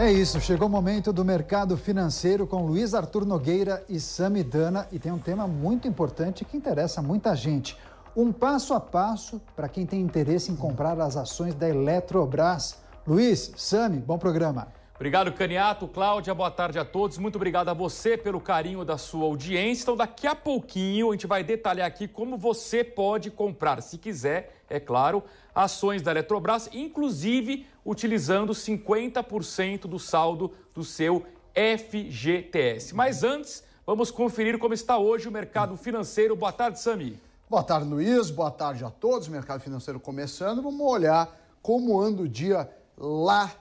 É isso, chegou o momento do mercado financeiro com Luiz Arthur Nogueira e Dana e tem um tema muito importante que interessa muita gente. Um passo a passo para quem tem interesse em comprar as ações da Eletrobras. Luiz, Sami, bom programa. Obrigado, Caniato, Cláudia, boa tarde a todos. Muito obrigado a você pelo carinho da sua audiência. Então, daqui a pouquinho a gente vai detalhar aqui como você pode comprar, se quiser, é claro, ações da Eletrobras, inclusive utilizando 50% do saldo do seu FGTS. Mas antes, vamos conferir como está hoje o mercado financeiro. Boa tarde, Sami. Boa tarde, Luiz. Boa tarde a todos. Mercado financeiro começando. Vamos olhar como anda o dia lá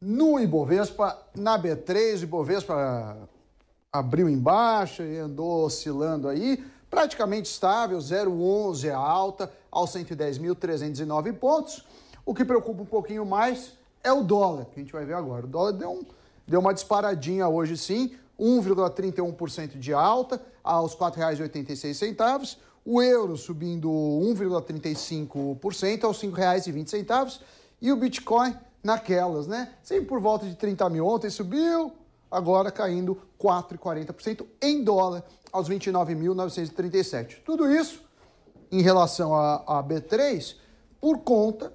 no Ibovespa, na B3, o Ibovespa abriu em baixa e andou oscilando aí, praticamente estável, 0,11 é a alta, aos 110.309 pontos. O que preocupa um pouquinho mais é o dólar, que a gente vai ver agora. O dólar deu, um, deu uma disparadinha hoje sim, 1,31% de alta, aos R$ 4,86. O euro subindo 1,35% aos R$ 5,20. E o Bitcoin naquelas, né? Sempre por volta de 30 mil. Ontem subiu, agora caindo 4,40% em dólar aos 29.937. Tudo isso em relação à B3 por conta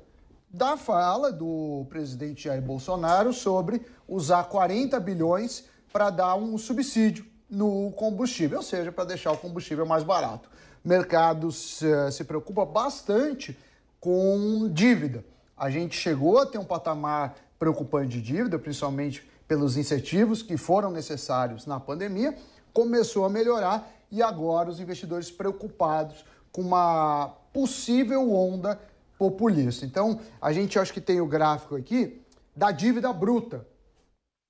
da fala do presidente Jair Bolsonaro sobre usar 40 bilhões para dar um subsídio no combustível, ou seja, para deixar o combustível mais barato. Mercados se, eh, se preocupa bastante com dívida. A gente chegou a ter um patamar preocupante de dívida, principalmente pelos incentivos que foram necessários na pandemia, começou a melhorar e agora os investidores preocupados com uma possível onda populista. Então, a gente acho que tem o gráfico aqui da dívida bruta.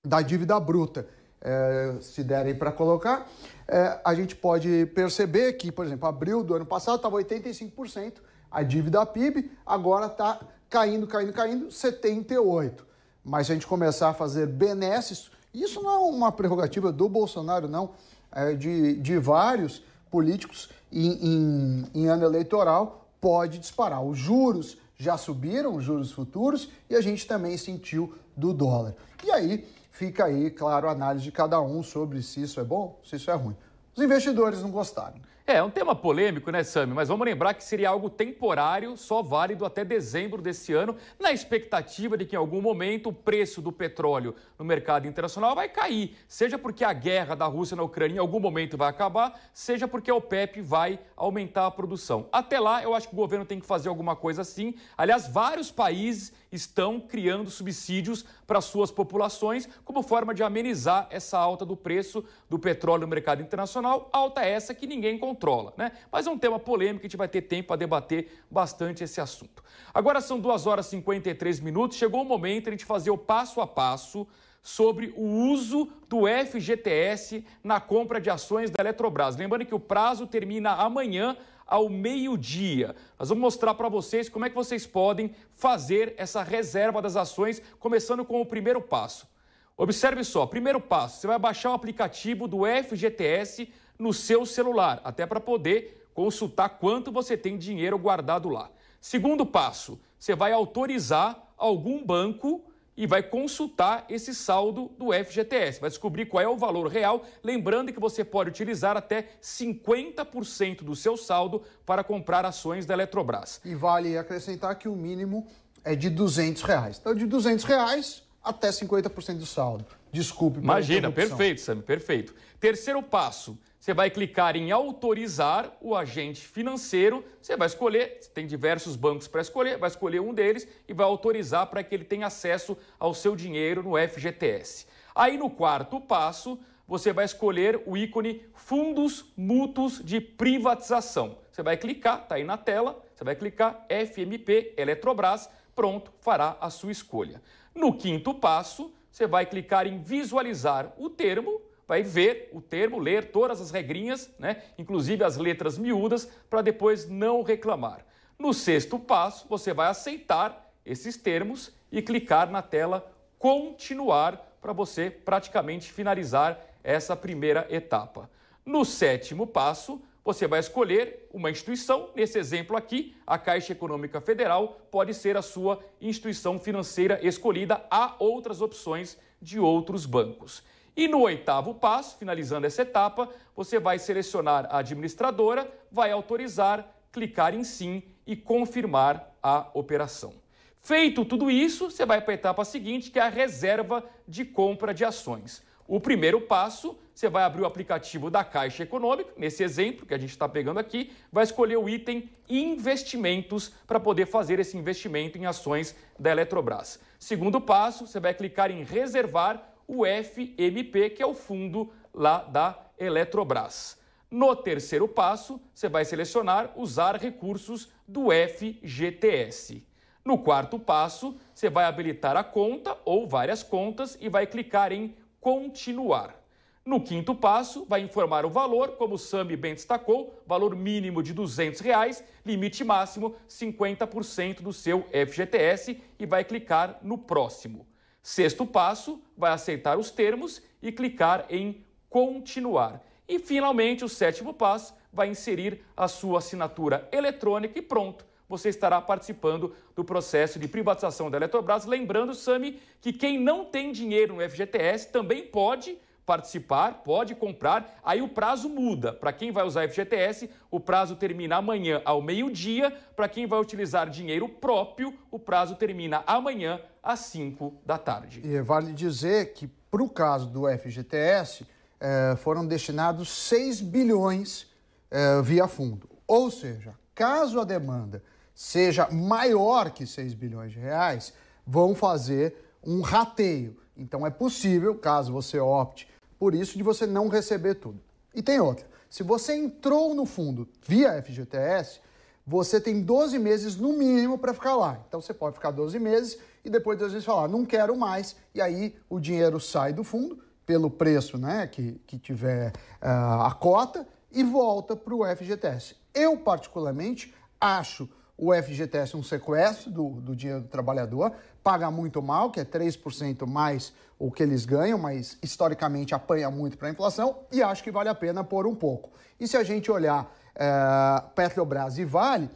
Da dívida bruta. É, se derem para colocar, é, a gente pode perceber que, por exemplo, abril do ano passado estava 85% a dívida PIB, agora está caindo, caindo, caindo, 78. Mas se a gente começar a fazer benesses, isso não é uma prerrogativa do Bolsonaro, não, é de, de vários políticos em, em, em ano eleitoral, pode disparar. Os juros já subiram, os juros futuros, e a gente também sentiu do dólar. E aí fica aí, claro, a análise de cada um sobre se isso é bom, se isso é ruim. Os investidores não gostaram. É, um tema polêmico, né, Sami? Mas vamos lembrar que seria algo temporário, só válido até dezembro desse ano, na expectativa de que em algum momento o preço do petróleo no mercado internacional vai cair, seja porque a guerra da Rússia na Ucrânia em algum momento vai acabar, seja porque a OPEP vai aumentar a produção. Até lá, eu acho que o governo tem que fazer alguma coisa assim. Aliás, vários países estão criando subsídios para suas populações como forma de amenizar essa alta do preço do petróleo no mercado internacional, alta essa que ninguém controla, né? Mas é um tema polêmico, a gente vai ter tempo para debater bastante esse assunto. Agora são 2 horas e 53 minutos, chegou o momento de a gente fazer o passo a passo sobre o uso do FGTS na compra de ações da Eletrobras. Lembrando que o prazo termina amanhã ao meio-dia. Nós vamos mostrar para vocês como é que vocês podem fazer essa reserva das ações, começando com o primeiro passo. Observe só, primeiro passo, você vai baixar o aplicativo do FGTS no seu celular, até para poder consultar quanto você tem dinheiro guardado lá. Segundo passo, você vai autorizar algum banco e vai consultar esse saldo do FGTS, vai descobrir qual é o valor real, lembrando que você pode utilizar até 50% do seu saldo para comprar ações da Eletrobras. E vale acrescentar que o mínimo é de 200 reais. Então, de 200 reais até 50% do saldo. Desculpe. Imagina, perfeito, Sam, perfeito. Terceiro passo, você vai clicar em autorizar o agente financeiro, você vai escolher, tem diversos bancos para escolher, vai escolher um deles e vai autorizar para que ele tenha acesso ao seu dinheiro no FGTS. Aí no quarto passo, você vai escolher o ícone Fundos Mútuos de Privatização. Você vai clicar, está aí na tela, você vai clicar FMP Eletrobras, pronto, fará a sua escolha. No quinto passo, você vai clicar em Visualizar o termo vai ver o termo, ler todas as regrinhas, né? inclusive as letras miúdas, para depois não reclamar. No sexto passo, você vai aceitar esses termos e clicar na tela continuar para você praticamente finalizar essa primeira etapa. No sétimo passo, você vai escolher uma instituição. Nesse exemplo aqui, a Caixa Econômica Federal pode ser a sua instituição financeira escolhida. Há outras opções de outros bancos. E no oitavo passo, finalizando essa etapa, você vai selecionar a administradora, vai autorizar, clicar em sim e confirmar a operação. Feito tudo isso, você vai para a etapa seguinte, que é a reserva de compra de ações. O primeiro passo, você vai abrir o aplicativo da Caixa Econômica, nesse exemplo que a gente está pegando aqui, vai escolher o item investimentos para poder fazer esse investimento em ações da Eletrobras. Segundo passo, você vai clicar em reservar o FMP, que é o fundo lá da Eletrobras. No terceiro passo, você vai selecionar usar recursos do FGTS. No quarto passo, você vai habilitar a conta ou várias contas e vai clicar em continuar. No quinto passo, vai informar o valor, como o Sami bem destacou, valor mínimo de R$ 200, reais, limite máximo 50% do seu FGTS e vai clicar no próximo. Sexto passo, vai aceitar os termos e clicar em continuar. E finalmente, o sétimo passo vai inserir a sua assinatura eletrônica e pronto, você estará participando do processo de privatização da Eletrobras. Lembrando, Sami, que quem não tem dinheiro no FGTS também pode participar, pode comprar. Aí o prazo muda. Para quem vai usar FGTS, o prazo termina amanhã ao meio-dia. Para quem vai utilizar dinheiro próprio, o prazo termina amanhã às 5 da tarde. E vale dizer que, para o caso do FGTS, eh, foram destinados 6 bilhões eh, via fundo. Ou seja, caso a demanda seja maior que 6 bilhões de reais, vão fazer um rateio. Então é possível, caso você opte por isso, de você não receber tudo. E tem outra. Se você entrou no fundo via FGTS, você tem 12 meses no mínimo para ficar lá. Então você pode ficar 12 meses e depois às vezes falar, não quero mais, e aí o dinheiro sai do fundo pelo preço né, que, que tiver uh, a cota e volta para o FGTS. Eu, particularmente, acho o FGTS um sequestro do, do dinheiro do trabalhador, paga muito mal, que é 3% mais o que eles ganham, mas historicamente apanha muito para a inflação, e acho que vale a pena pôr um pouco. E se a gente olhar uh, Petrobras e Vale,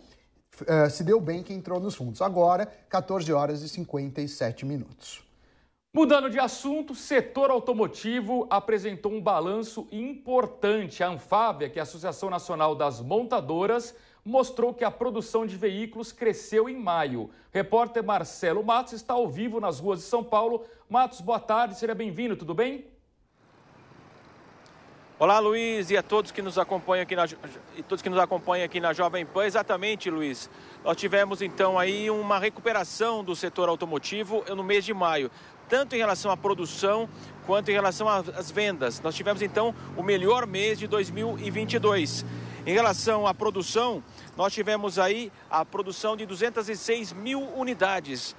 é, se deu bem que entrou nos fundos. Agora, 14 horas e 57 minutos. Mudando de assunto, setor automotivo apresentou um balanço importante. A Anfávia, que é a Associação Nacional das Montadoras, mostrou que a produção de veículos cresceu em maio. O repórter Marcelo Matos está ao vivo nas ruas de São Paulo. Matos, boa tarde, seja bem-vindo, tudo bem? Olá, Luiz, e a todos que nos acompanham aqui na, e todos que nos acompanham aqui na Jovem Pan. Exatamente, Luiz. Nós tivemos então aí uma recuperação do setor automotivo no mês de maio, tanto em relação à produção quanto em relação às vendas. Nós tivemos então o melhor mês de 2022. Em relação à produção, nós tivemos aí a produção de 206 mil unidades,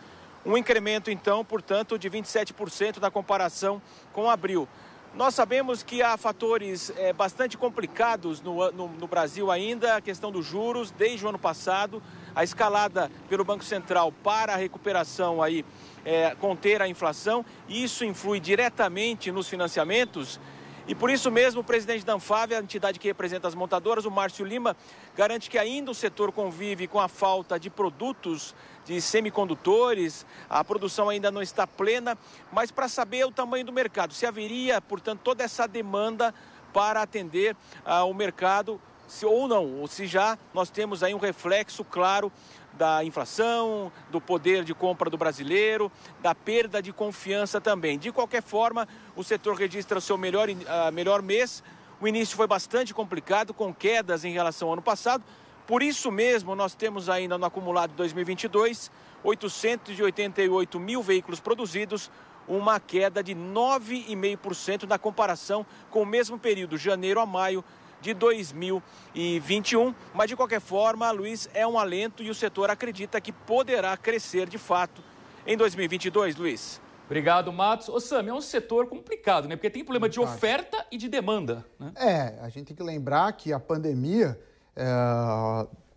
um incremento então, portanto, de 27% na comparação com abril. Nós sabemos que há fatores é, bastante complicados no, no, no Brasil ainda, a questão dos juros, desde o ano passado, a escalada pelo Banco Central para a recuperação aí, é, conter a inflação, isso influi diretamente nos financiamentos e por isso mesmo, o presidente da Anfave, a entidade que representa as montadoras, o Márcio Lima, garante que ainda o setor convive com a falta de produtos de semicondutores, a produção ainda não está plena, mas para saber o tamanho do mercado, se haveria, portanto, toda essa demanda para atender ah, o mercado se, ou não, ou se já nós temos aí um reflexo claro da inflação, do poder de compra do brasileiro, da perda de confiança também. De qualquer forma, o setor registra o seu melhor, uh, melhor mês. O início foi bastante complicado, com quedas em relação ao ano passado. Por isso mesmo, nós temos ainda no acumulado de 2022 888 mil veículos produzidos, uma queda de 9,5% na comparação com o mesmo período, janeiro a maio de 2021. Mas, de qualquer forma, Luiz, é um alento e o setor acredita que poderá crescer de fato em 2022, Luiz. Obrigado, Matos. Ô, Sam, é um setor complicado, né? Porque tem problema de oferta e de demanda. Né? É, a gente tem que lembrar que a pandemia é,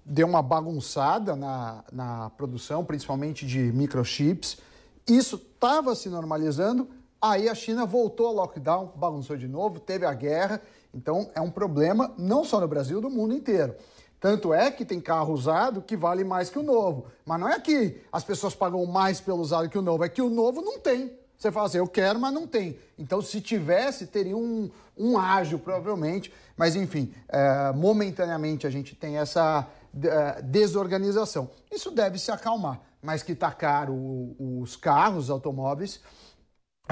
deu uma bagunçada na, na produção, principalmente de microchips. Isso estava se normalizando, aí a China voltou ao lockdown, bagunçou de novo, teve a guerra então é um problema não só no Brasil, do mundo inteiro. Tanto é que tem carro usado que vale mais que o novo. Mas não é que as pessoas pagam mais pelo usado que o novo, é que o novo não tem. Você fala assim, eu quero, mas não tem. Então, se tivesse, teria um, um ágil, provavelmente. Mas, enfim, é, momentaneamente a gente tem essa é, desorganização. Isso deve se acalmar, mas que está caro os carros, automóveis,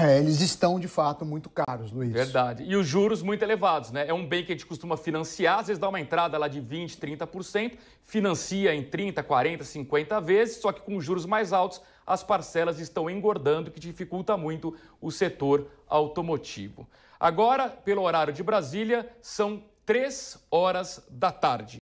é, eles estão de fato muito caros, Luiz. Verdade. E os juros muito elevados, né? É um bem que a gente costuma financiar, às vezes dá uma entrada lá de 20, 30%, financia em 30, 40, 50 vezes, só que com juros mais altos, as parcelas estão engordando, que dificulta muito o setor automotivo. Agora, pelo horário de Brasília, são 3 horas da tarde.